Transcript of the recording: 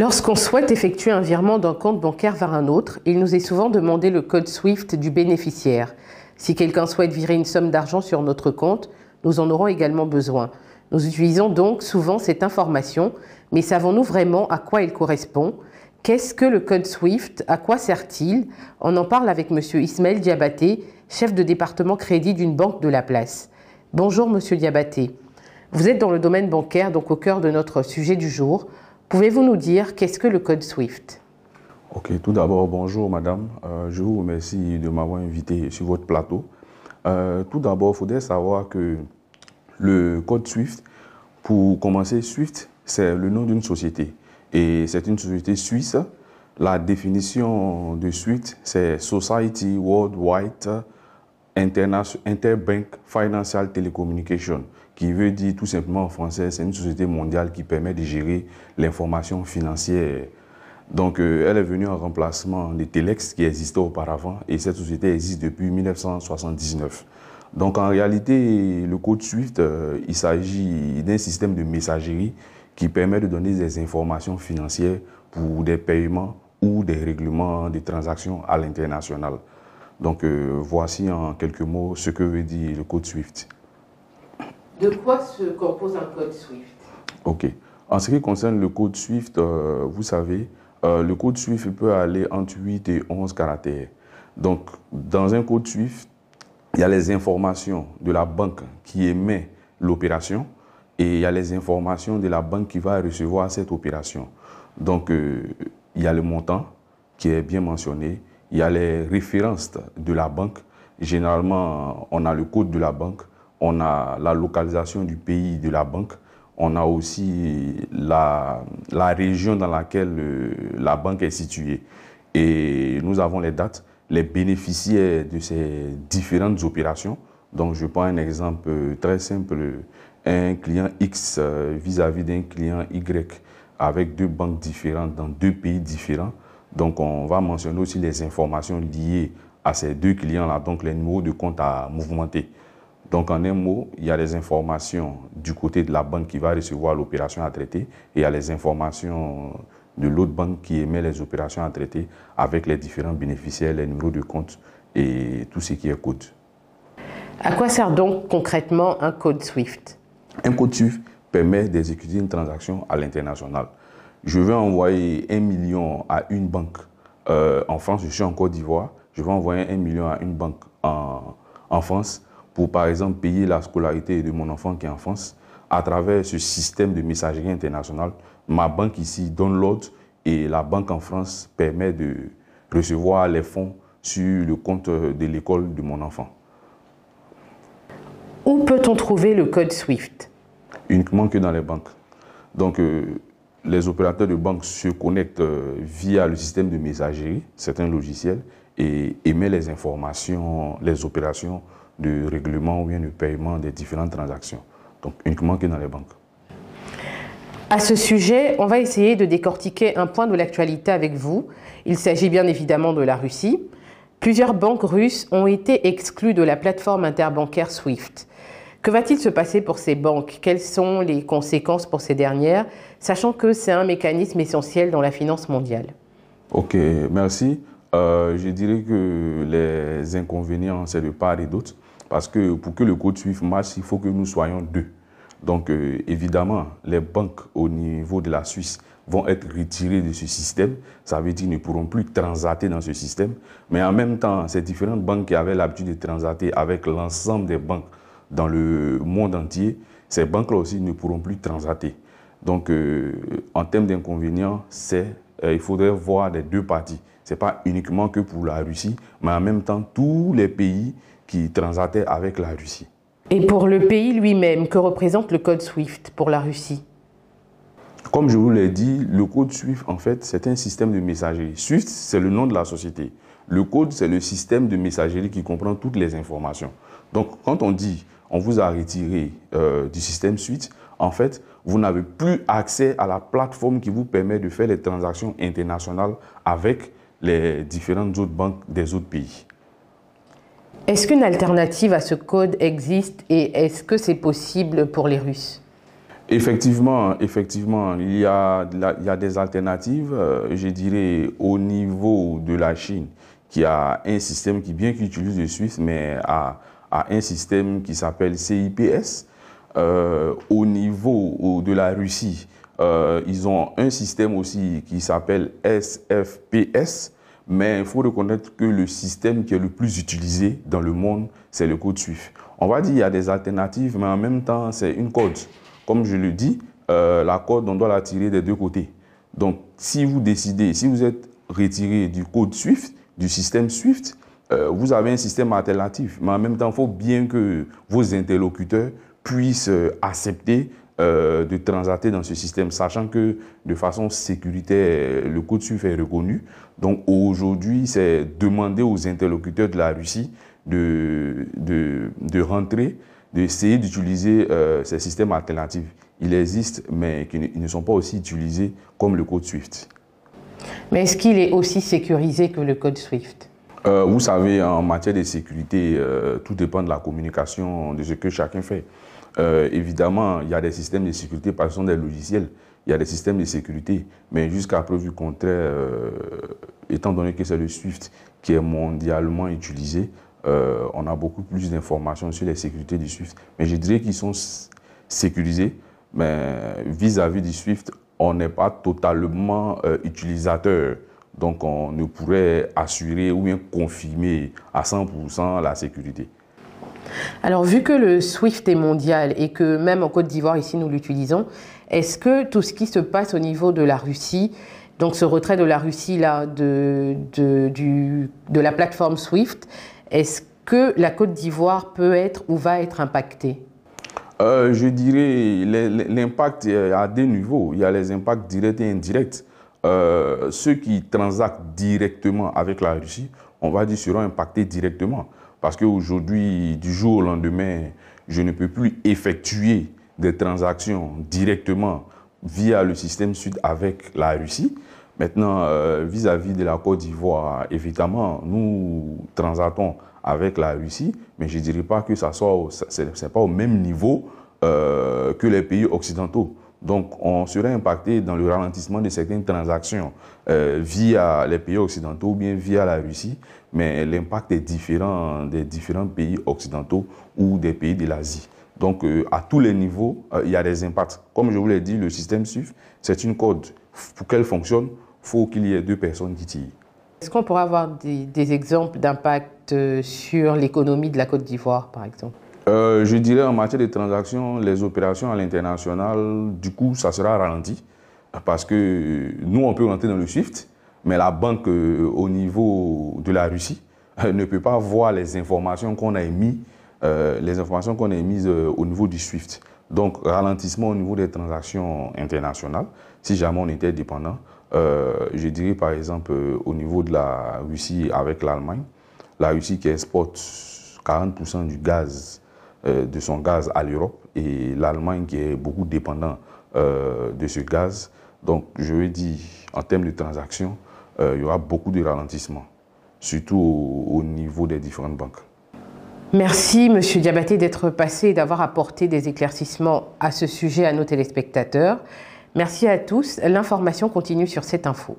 Lorsqu'on souhaite effectuer un virement d'un compte bancaire vers un autre, il nous est souvent demandé le code SWIFT du bénéficiaire. Si quelqu'un souhaite virer une somme d'argent sur notre compte, nous en aurons également besoin. Nous utilisons donc souvent cette information, mais savons-nous vraiment à quoi elle correspond Qu'est-ce que le code SWIFT À quoi sert-il On en parle avec M. Ismaël Diabaté, chef de département crédit d'une banque de la place. Bonjour Monsieur Diabaté. Vous êtes dans le domaine bancaire, donc au cœur de notre sujet du jour. Pouvez-vous nous dire qu'est-ce que le code SWIFT Ok, tout d'abord, bonjour madame. Euh, je vous remercie de m'avoir invité sur votre plateau. Euh, tout d'abord, il faudrait savoir que le code SWIFT, pour commencer, SWIFT, c'est le nom d'une société. Et c'est une société suisse. La définition de SWIFT, c'est Society Worldwide Interbank Financial Telecommunication, qui veut dire tout simplement en français, c'est une société mondiale qui permet de gérer l'information financière. Donc, euh, elle est venue en remplacement de Telex qui existait auparavant et cette société existe depuis 1979. Donc, en réalité, le code SWIFT, euh, il s'agit d'un système de messagerie qui permet de donner des informations financières pour des paiements ou des règlements de transactions à l'international. Donc euh, voici en quelques mots ce que veut dire le code SWIFT. De quoi se compose un code SWIFT OK. En ce qui concerne le code SWIFT, euh, vous savez, euh, le code SWIFT peut aller entre 8 et 11 caractères. Donc, dans un code SWIFT, il y a les informations de la banque qui émet l'opération et il y a les informations de la banque qui va recevoir cette opération. Donc, il y a le montant qui est bien mentionné, il y a les références de la banque. Généralement, on a le code de la banque, on a la localisation du pays de la banque, on a aussi la, région dans laquelle euh, la banque est située. Et nous avons les dates, les bénéficiaires de ces différentes opérations. Donc, je prends un exemple euh, très simple. Un client X euh, vis-à-vis d'un client Y avec deux banques différentes dans deux pays différents donc, on va mentionner aussi les informations liées à ces deux clients-là, donc les numéros de compte à mouvementer. Donc, en un mot, il y a les informations du côté de la banque qui va recevoir l'opération à traiter et il y a les informations de l'autre banque qui émet les opérations à traiter avec les différents bénéficiaires, les numéros de compte et tout ce qui est code. À quoi sert donc concrètement un code SWIFT Un code SWIFT permet d'exécuter une transaction à l'international je vais envoyer un million à une banque euh, en France, je suis en Côte d'Ivoire, je vais envoyer un million à une banque en, en, France pour, par exemple, payer la scolarité de mon enfant qui est en France à travers ce système de messagerie internationale. Ma banque ici donne et la banque en France permet de recevoir les fonds sur le compte de l'école de mon enfant. Où peut-on trouver le code SWIFT Uniquement que dans les banques. Donc, euh, les opérateurs de banque se connectent euh, via le système de messagerie, c'est un logiciel, et émet les informations, les opérations de règlement ou bien de paiement des différentes transactions. Donc uniquement que dans les banques. À ce sujet, on va essayer de décortiquer un point de l'actualité avec vous. Il s'agit bien évidemment de la Russie. Plusieurs banques russes ont été exclues de la plateforme interbancaire SWIFT. Que va-t-il se passer pour ces banques Quelles sont les conséquences pour ces dernières sachant que c'est un mécanisme essentiel dans la finance mondiale. Ok, merci. Euh, je dirais que les inconvénients, c'est de part et d'autre, parce que pour que le code SWIFT marche, il faut que nous soyons deux. Donc, euh, évidemment, les banques au niveau de la Suisse vont être retirées de ce système. Ça veut dire ne pourront plus transater dans ce système. Mais en même temps, ces différentes banques qui avaient l'habitude de transater avec l'ensemble des banques dans le monde entier, ces banques-là aussi ne pourront plus transater. Donc, euh, en termes d'inconvénients, c'est euh, il faudrait voir les deux parties. Ce n'est pas uniquement que pour la Russie, mais en même temps tous les pays qui transataient avec la Russie. Et pour le pays lui-même, que représente le code SWIFT pour la Russie Comme je vous l'ai dit, le code SWIFT, en fait, c'est un système de messagerie. SWIFT, c'est le nom de la société. Le code, c'est le système de messagerie qui comprend toutes les informations. Donc, quand on dit on vous a retiré euh, du système SWIFT, en fait, vous n'avez plus accès à la plateforme qui vous permet de faire les transactions internationales avec les différentes autres banques des autres pays. Est-ce qu'une alternative à ce code existe et est-ce que c'est possible pour les Russes Effectivement, effectivement, il y, a, il y a des alternatives, euh, je dirais, au niveau de la Chine, qui a un système qui, bien qu'il utilise le Suisse, mais a, a un système qui s'appelle CIPS, euh, au niveau de la Russie, euh, ils ont un système aussi qui s'appelle SFPS, mais il faut reconnaître que le système qui est le plus utilisé dans le monde, c'est le code SWIFT. On va dire qu'il y a des alternatives, mais en même temps, c'est une corde. Comme je le dis, euh, la corde, on doit la tirer des deux côtés. Donc, si vous décidez, si vous êtes retiré du code SWIFT, du système SWIFT, vous avez un système alternatif. Mais en même temps, il faut bien que vos interlocuteurs puissent euh, accepter euh, de transacter dans ce système, sachant que de façon sécuritaire, euh, le code SWIFT est reconnu. Donc aujourd'hui, c'est demander aux interlocuteurs de la Russie de, de, rentrer, d'essayer d'utiliser ces systèmes alternatifs. Ils existent, mais ils ne sont pas aussi utilisés comme le code SWIFT. Mais est-ce qu'il est aussi sécurisé que le code SWIFT euh, vous savez, en matière de sécurité, euh, tout dépend de la communication, de ce que chacun fait. Euh, évidemment, il y a des systèmes de sécurité, par sont des logiciels, il y a des systèmes de sécurité, mais jusqu'à preuve du contraire, étant donné que c'est le SWIFT qui est mondialement utilisé, on a beaucoup plus d'informations sur les sécurités du SWIFT. Mais je dirais qu'ils sont sécurisés, mais vis à -vis du SWIFT, on n'est pas totalement utilisateur donc on ne pourrait assurer ou bien confirmer à 100% la sécurité. Alors vu que le SWIFT est mondial et que même en Côte d'Ivoire ici nous l'utilisons, est-ce que tout ce qui se passe au niveau de la Russie, donc ce retrait de la Russie là de, la plateforme SWIFT, est-ce que la Côte d'Ivoire peut être ou va être impactée euh, Je dirais l'impact à des niveaux. Il y a les impacts directs et indirects. Euh, ceux qui transactent directement avec la Russie, on va dire, seront impactés directement. Parce qu'aujourd'hui, du jour au lendemain, je ne peux plus effectuer des transactions directement via le système sud avec la Russie. Maintenant, euh, vis-à-vis de la Côte d'Ivoire, évidemment, nous transactons avec la Russie, mais je ne dirais pas que ça n'est pas au même niveau euh, que les pays occidentaux. Donc, on serait impacté dans le ralentissement de certaines transactions euh, via les pays occidentaux ou bien via la Russie, mais l'impact est différent des différents pays occidentaux ou des pays de l'Asie. Donc, euh, à tous les niveaux, euh, il y a des impacts. Comme je vous l'ai dit, le système SUF, c'est une code. Pour qu'elle fonctionne, faut qu'il y ait deux personnes qui tirent. Est-ce qu'on pourrait avoir des exemples d'impact sur l'économie de la Côte d'Ivoire, par exemple euh, je dirais en matière de transactions, les opérations à l'international, du coup, ça sera ralenti parce que euh, nous, on peut rentrer dans le SWIFT, mais la banque euh, au niveau de la Russie ne peut pas voir les informations qu'on a émis, les informations qu'on a émises au niveau du SWIFT. Donc, ralentissement au niveau des transactions internationales, si jamais on était dépendant. je dirais par exemple au niveau de la Russie avec l'Allemagne, la Russie qui exporte 40% du gaz euh, de son gaz à l'Europe et l'Allemagne qui est beaucoup dépendant euh, de ce gaz. Donc je veux dire, en termes de transactions, euh, il y aura beaucoup de ralentissements, surtout au, niveau des différentes banques. Merci, Monsieur Diabaté, d'être passé et d'avoir apporté des éclaircissements à ce sujet à nos téléspectateurs. Merci à tous. L'information continue sur cette info.